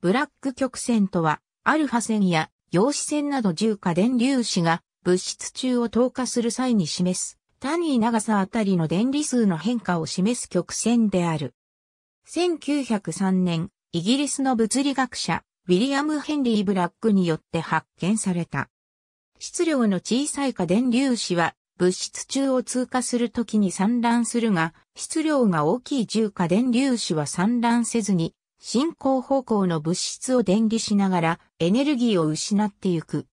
ブラック曲線とは、アルファ線や陽子線など重荷電粒子が物質中を透過する際に示す、単位長さあたりの電離数の変化を示す曲線である。1903年、イギリスの物理学者、ウィリアム・ヘンリー・ブラックによって発見された。質量の小さい荷電粒子は物質中を通過するときに散乱するが、質量が大きい重荷電粒子は散乱せずに進行方向の物質を電離しながらエネルギーを失ってゆく。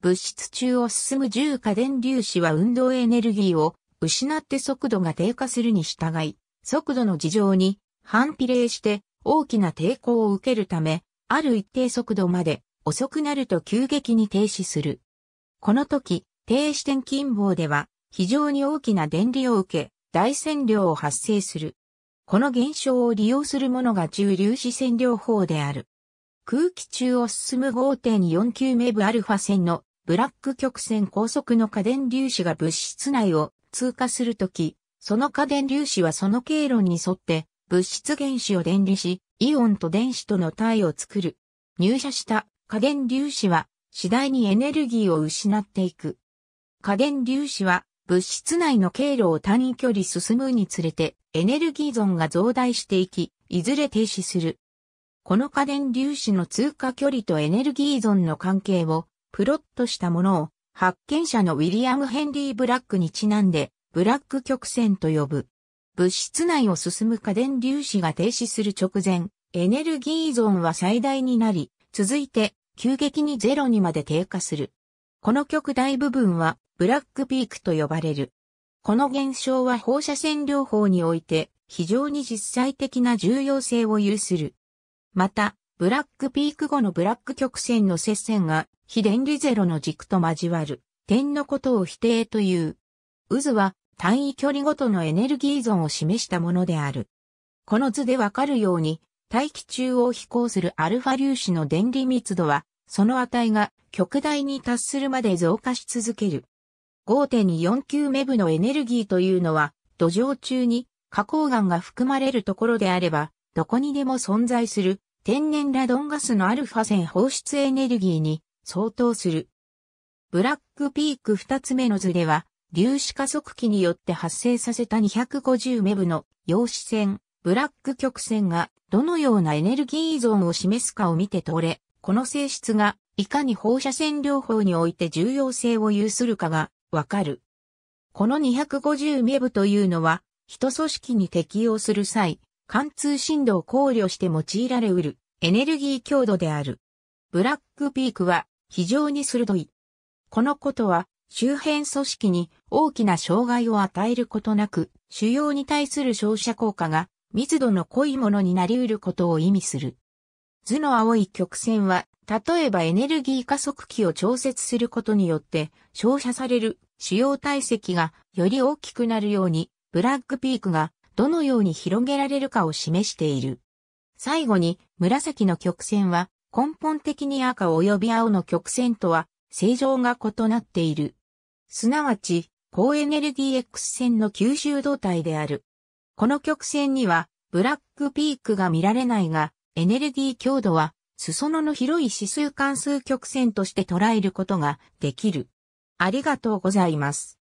物質中を進む重荷電粒子は運動エネルギーを失って速度が低下するに従い、速度の事情に反比例して大きな抵抗を受けるため、ある一定速度まで遅くなると急激に停止する。この時、停止点近傍では非常に大きな電離を受け、大線量を発生する。この現象を利用するものが重粒子線療法である。空気中を進む5.49メブアルファ線のブラック曲線高速の過電粒子が物質内を通過するとき、その過電粒子はその経路に沿って物質原子を電離し、イオンと電子との体を作る。入射した過電粒子は次第にエネルギーを失っていく。過電粒子は物質内の経路を単位距離進むにつれてエネルギー存が増大していき、いずれ停止する。この家電粒子の通過距離とエネルギー存の関係をプロットしたものを発見者のウィリアム・ヘンリー・ブラックにちなんでブラック曲線と呼ぶ。物質内を進む家電粒子が停止する直前、エネルギー存は最大になり、続いて急激にゼロにまで低下する。この極大部分はブラックピークと呼ばれる。この現象は放射線療法において非常に実際的な重要性を有する。また、ブラックピーク後のブラック曲線の接線が非電離ゼロの軸と交わる点のことを否定という。渦は単位距離ごとのエネルギー依存を示したものである。この図でわかるように、大気中を飛行するアルファ粒子の電離密度は、その値が極大に達するまで増加し続ける。5.49メブのエネルギーというのは、土壌中に花崗岩が含まれるところであれば、どこにでも存在する天然ラドンガスのアルファ線放出エネルギーに相当する。ブラックピーク2つ目の図では、粒子加速器によって発生させた250メブの陽子線、ブラック曲線がどのようなエネルギー依存を示すかを見て取れ、この性質がいかに放射線療法において重要性を有するかがわかる。この250メブというのは、人組織に適用する際、貫通振動を考慮して用いられうるエネルギー強度である。ブラックピークは非常に鋭い。このことは周辺組織に大きな障害を与えることなく、主要に対する照射効果が密度の濃いものになり得ることを意味する。図の青い曲線は例えばエネルギー加速器を調節することによって照射される主要体積がより大きくなるようにブラックピークがどのように広げられるかを示している。最後に紫の曲線は根本的に赤及び青の曲線とは正常が異なっている。すなわち高エネルギー X 線の吸収動態である。この曲線にはブラックピークが見られないがエネルギー強度は裾野の広い指数関数曲線として捉えることができる。ありがとうございます。